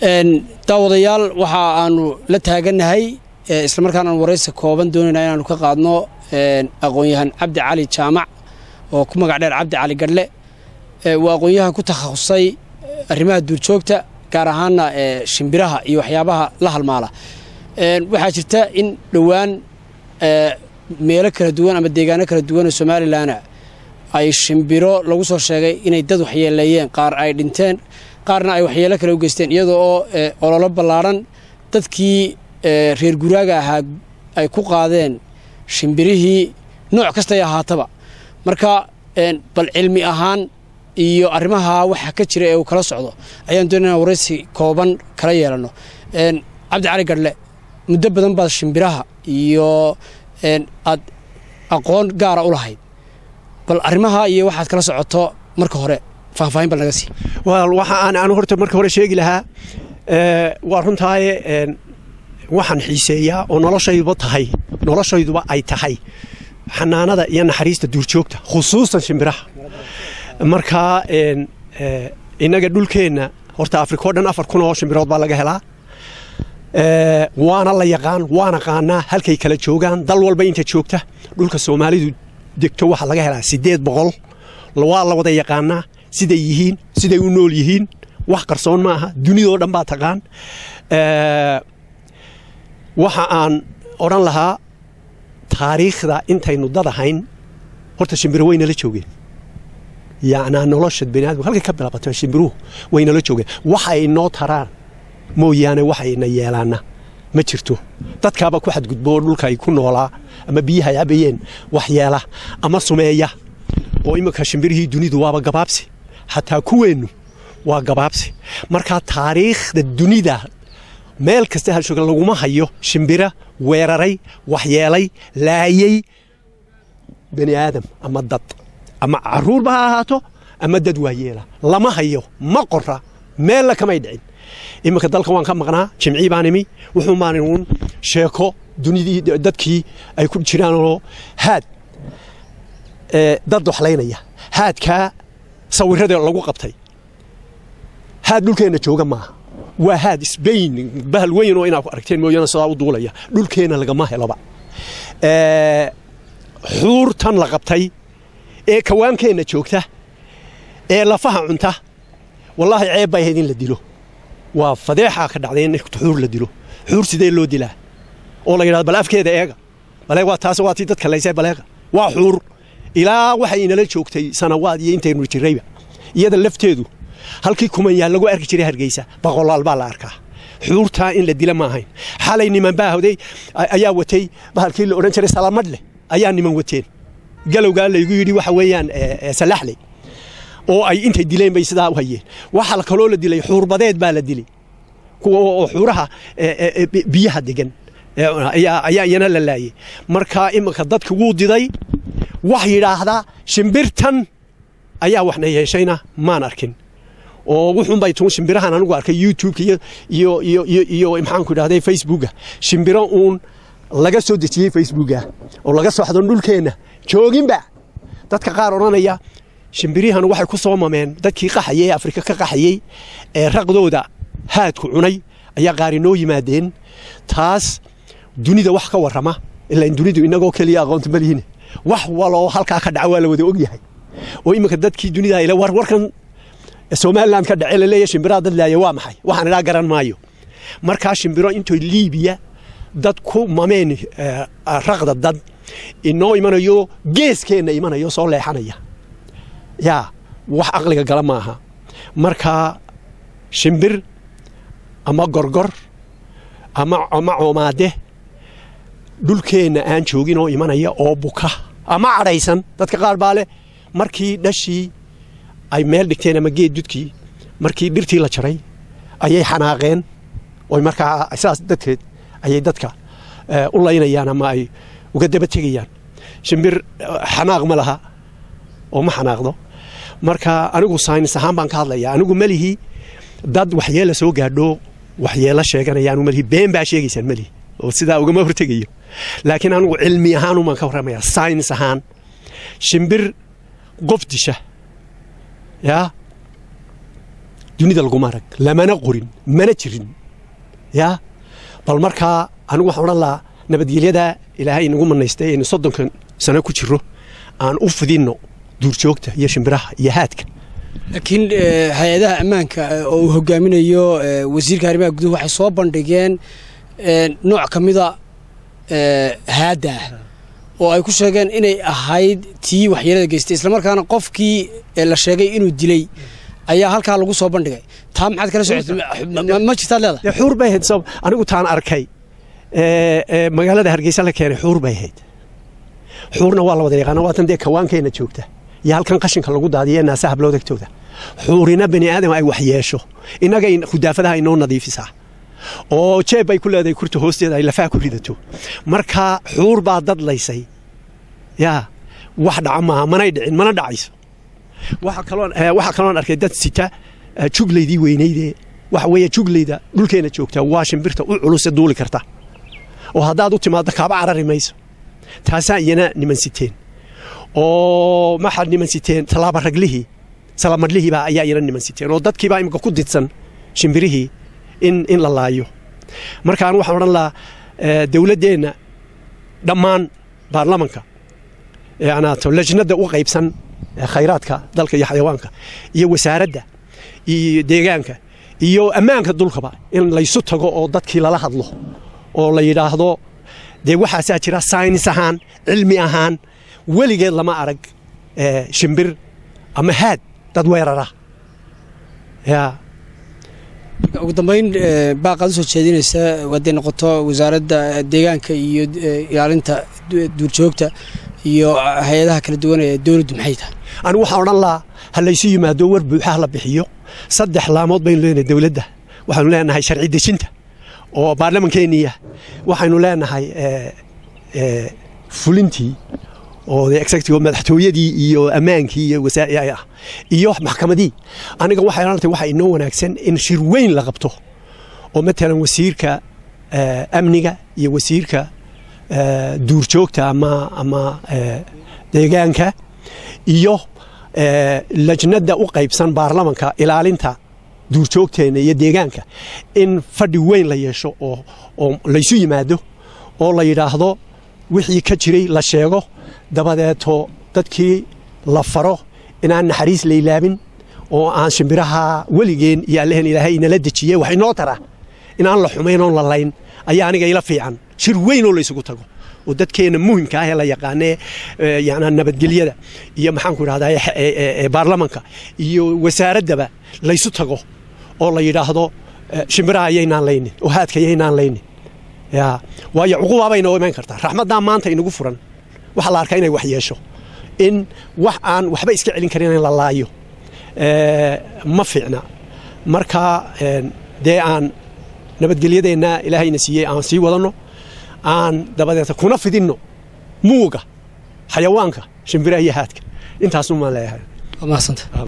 daawadayaal waxa aanu la taaganahay islamarkaan aan waraysi kooban doonayna inaanu ka qaadno aqoonyahan cabdi cali jaamac oo ku magac dheer cabdi cali gadhle waa aqoonyahan ku takhasusay eh, arrimaha duurjoogta gaar ahaana eh, shimbiraha iyo waxyaabaha la halmaala waxaa jirta in dhowaan eh, meelo kala duwan ama deegaano kala duwan oo somalilanna ay shimbiro lagu soo sheegay inay dad waxyeeleeyeen qaar ay dhinteen qaarna ay waxyeelo kale u geysteen iyadoo oo eh, ololo ballaaran dadkii eh, reer guraaga ahaa ay ku qaadeen shimbirihii nooc kastay ahaataba marka eh, bal cilmi ahaan iyo arrimaha waxa ka jira ee uu kala socdo ayaan doonayna waraysi kooban kala yeelanno cabdi cali gadhle muddo badan baad shimbiraha iyo aad aqoon gaara u lahayd bal arrimaha iyo waxaad kala socoto marka hore faahfaahin baa naga sii waxa aan anu horta marka hore sheegi lahaa waa runtaaye waxaan xiiseeyaa oo noloshayduba tahay noloshayduba ay tahay xanaanada iyo naxariista duurjoogta khusuusan shimbiraha marka innaga dhulkeenna horta afrika o dhan afar kun oo shimbirood baa laga helaa waana la yaqaan waana qaanaa halkay kala joogaan dal walba inta joogta dhulka soomaalidu degto waxaa laga helaa siddeed boqol waa la wada yaqaanaa siday yihiin siday u nool yihiin wax qarsoon ma aha dunidoo dhan baa taqaan eh, waxa aan odhan lahaa taariikhda intaynu dad ahayn horta shimbiro waynala joogeen yacnaa nolosha baniaadamku halkay ka bilaabato shimbiruhu waynala joogeen waxay noo taraan mooyaane waxayna yeelaana ma jirto dadkaaba ku xadgudbo oo dhulkaay ku noolaa ama biyaha ay cabayeen wax yeela ama sumeeya oo iminka shimbirihii dunidu waaba gabaabsi xataa kuweennu waa gabaabsi markaa taariikhda dunida meel kasta halshoog laguma hayo shimbira weeraray waxyeelay laayay bani aadam ama dad ama caruurba ha ahaato ama dad waayeela lama hayo ma qora meella kamay dhicin iminka dalka waan ka maqnaa jimcii baan imi wuxuu maanin uun sheeko dunidii dadkii ay ku jiraanoo haad eh, dad waxlaynaya haadkaa sawirada lagu qabtay haad dhulkeenna jooga maaha waa haad sbain bahal weyn oo inaad ku aragteen mooyaane sidaa u duulaya dhulkeenna lagama heloba xuurtan la qabtay ee kawaankeenna joogta ee lafaha cunta wallaahi ceeb bay ahayd in la dilo waa fadeexaa ka dhacday in xuur la dilo xuur sidee loo dilaa oo la yidhahdo bal afkeeda eega baleeg waa taas waa tii dadka laysay baleega waa xuur ilaa waxay inala joogtay sanawaad iyo intaynu jirrayba iyada lafteedu halkii kumanyaal lagu arki jiray hargeysa boqolaal baa la arkaa xuurtaa in la dila ma ahayn xalay niman baahoday ayaa watay bahalkii la odhan jiray salamadh ayaa niman wateen galowgaa laygu yidhi waxa weeyaan e, e, salaxley oo ay intay dileen bay sidaa u hayeen waxaa kaloo la dilay xuurbadeed baa la dilay kuwa oo xuuraha e, biyaha degan ayaa iyana la laayey markaa iminka dadka wuu diday wax yidhaahda shimbirtan ayaa waxna yeeshayna maan arkin oo wuxuunbay tuun shimbirahan anigu arkay youtubeka iyo iyo maxaanku idhahday facebooka shimbiro uun laga soo dejiyey facebooka oo laga soxdon dhulkeenna jooginba dadka qaar odhanaya shimbirihan waxay ku soo mameen dadkii qaxayey afrika ka qaxayey ee raqdooda haadku cunay ayaa qaari noo yimaadeen taas dunida wax ka warrama ilaa in dunidu inagoo keliya aqoonta malihiin wax waloo halkaa ka dhaca waa la wada ogyahay oo imminka dadkii dunida ile warkan somalilan ka dhacee laleeya shimbiraha dad laaya waa maxay waxaan idhaa garan maayo markaa shimbiro intoy liibiya dad ku mameen eh, ah, raqda dad inoo imanayo geeskeenna imanayo soo leexanaya yaa wax aqliga gala maaha markaa shimbir ama gorgor ama ama coomaade dhulkeenna aan joogin oo imanaya oo buka ama cadhaysan dadka qaar baa leh markii dhashii ay meel dhigteen ama geed dudkii markii dhirtii la jaray ayay xanaaqeen oy markaa saas darteed ayay dadka eh, u laynayaan ama ay uga daba tegayaan shimbir eh, xanaaq ma laha oo ma xanaaqdo marka anigu saynis ahaan baan ka hadlayaa anigu melihi dad waxyeela soo gaadho waxyee sheeganayaan melihi been baa sheegaysaan melihi oo sidaa ugama hortegayo laakiin anigu cilmi ahaanumaan ka warramaya sayns ahaan shimbir qof disha yaa dunida laguma arag lamana qorin mana jirin yaa bal markaa anigu waxaan odhan lahaa nabadgelyadaa ilaahay inagu manaystay aynu soddonkan sano ku jirro aan u fidinno duurjoogta iyo shimbiraha iyo haadka laakiin eh, hay-adaha ammaanka eh, oo uu hogaaminayo eh, wasiirka arrimaha guduhu waxay soo bandhigeen nooc ka mida haadda oo ay ku sheegeen inay ahayd tii waxyeelada geystay islamarkaana qofkii la sheegay inuu dilay ayaa halkaa lagu soo bandhigay taa maxaad kala socotay ma jirtaad leedahay xuur bay ahayd sabab anigu taan arkay magaalada hargeysa la keenay xuur bay ahayd xuurna waa la wada yaqaana waatan dee kawaankeenna joogta iyo halkan qashinka lagu daadiye naasaha blowdagtooda xuurina bani aadam ay wax yeesho innaga hudaafadaha inoo nadiifisaa oo jeeb ay ku leedahay kurta hoosteeda ay lafaha ku ridato markaa xuur baa dad laysay yaa wax dhaco maaha manay dhicin mana dhacayso waxaa eh, kaloon arkay dad sita juglaydii eh, weynaydee waxa weeye juglayda dhulkeenna joogtaa waa shimbirta u culuse duuli karta oo haddaad u timaado kaaba carari mayso taasaa iyana niman siteen oo maxaad niman siteen raglihii salamadlihii baa ayaa iyana niman siteen oo dadkiibaa imika ku didsan shimbirihii in la laayo marka an waxaan odhan lahaa eh, dowladdeenna dhammaan baarlamanka yacnaato eh, lajnada u qaybsan eh, khayraadka dalka iyo xayawaanka iyo wasaaradda iyo deegaanka iyo ammaanka dulkaba in laysu tago oo dadkii lala hadlo oo la yidhaahdo dee waxaasaa jira saynis ahaan cilmi ahaan weligeed lama arag shimbir ama haad dad weerara yaa ugu dambeyn eh, baaqaad usoo jeedinaysa hadday noqoto wasaaradda eh, deegaanka iyo eh, ilaalinta duurjoogta iyo hay-adaha kala duwan ee dowladdu maxay tahay anigu waxaan odhan lahaa ha laysu yimaado war buuxaha la bixiyo saddex laamood baynu leenahay dowladda waxaynu leenahay sharci dejinta oo baarlamankeeniya ah. waxaynu leenahay fulintii oo executiga madaxtooyadii iyo ammaankii iyo wasaa'iah iyo maxkamadii aniga waxay waxaa inoo wanaagsan in shir weyn la qabto oo matalan wasiirka eh, amniga iyo wasiirka eh, duurjoogta ama ama eh, deegaanka iyo lajnada u qaybsan baarlamanka ilaalinta duurjoogteena iyo deegaanka in fadhi weyn la yeesho oo laysu yimaado oo la yidhaahdo wixii ka jiray la sheego dabadeeto dadkii la faro inaan naxariis laylaabin oo aan shimbiraha weligeen iyo alleheen ilaahay inala dejiye wax inoo tara inaan la xumayn oon la layn ayaa aniga ila fiican shir weyn oo laysugu tago oo dadkeenna muhimka ah ee la yaqaanee yanaa nabadgelyada iyo maxaanku idhahdaa eh, eh, eh, baarlamanka iyo wasaaraddaba laysu tago oo la yidhaahdo shimbiraha yaynaan laynin oo haadka yaynaan laynin yaa waayo cuqubaabay inoo iman kartaa raxmaddaa maanta inagu furan waxaa la arkaa inay wax yeesho in wax aan waxba iska celin karin in la laayo eh, ma fiicna marka eh, dee aan nabadgelyadeenna ilaahayna siiyey aan sii wadanno aan dabadeeta kuna fidinno muuga xayawaanka shimbiraha iyo haadka intaasumaan leeyahay